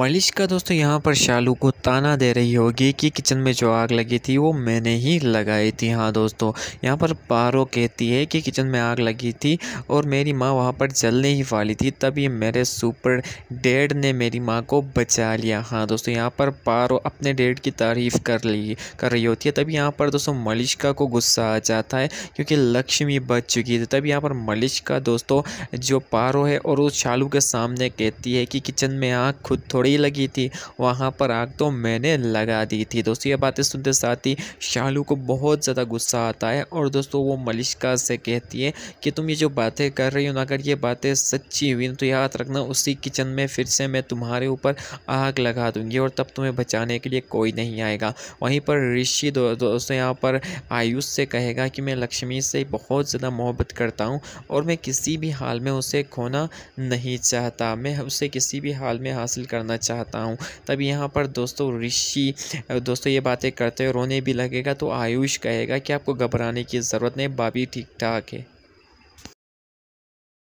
मलिश्का दोस्तों यहाँ पर शालू को ताना दे रही होगी कि किचन में जो आग लगी थी वो मैंने ही लगाई थी हाँ दोस्तों यहाँ पर पारो कहती है कि किचन में आग लगी थी और मेरी माँ वहाँ पर जलने ही वाली थी तभी मेरे सुपर डैड ने मेरी माँ को बचा लिया हाँ दोस्तों यहाँ पर पारो अपने डैड की तारीफ़ कर ली कर रही होती है तभी यहाँ पर दोस्तों मलिश्का को गुस्सा आ जाता है क्योंकि लक्ष्मी बच चुकी थी तभी यहाँ पर मलिश्का दोस्तों जो पारो है और उस शालू के सामने कहती है कि किचन में आग खुद थोड़ी बड़ी लगी थी वहाँ पर आग तो मैंने लगा दी थी दोस्तों ये बातें सुनते साथ ही शालू को बहुत ज़्यादा गुस्सा आता है और दोस्तों वो मलिश्का से कहती है कि तुम ये जो बातें कर रही हो ना अगर ये बातें सच्ची हुई तो याद रखना उसी किचन में फिर से मैं तुम्हारे ऊपर आग लगा दूंगी और तब तुम्हें बचाने के लिए कोई नहीं आएगा वहीं पर ऋषि दोस्तों यहाँ पर आयुष से कहेगा कि मैं लक्ष्मी से बहुत ज़्यादा मोहब्बत करता हूँ और मैं किसी भी हाल में उसे खोना नहीं चाहता मैं उसे किसी भी हाल में हासिल करना चाहता हूँ तब यहाँ पर दोस्तों ऋषि दोस्तों ये बातें करते हुए रोने भी लगेगा तो आयुष कहेगा कि आपको घबराने की ज़रूरत नहीं भाभी ठीक ठाक है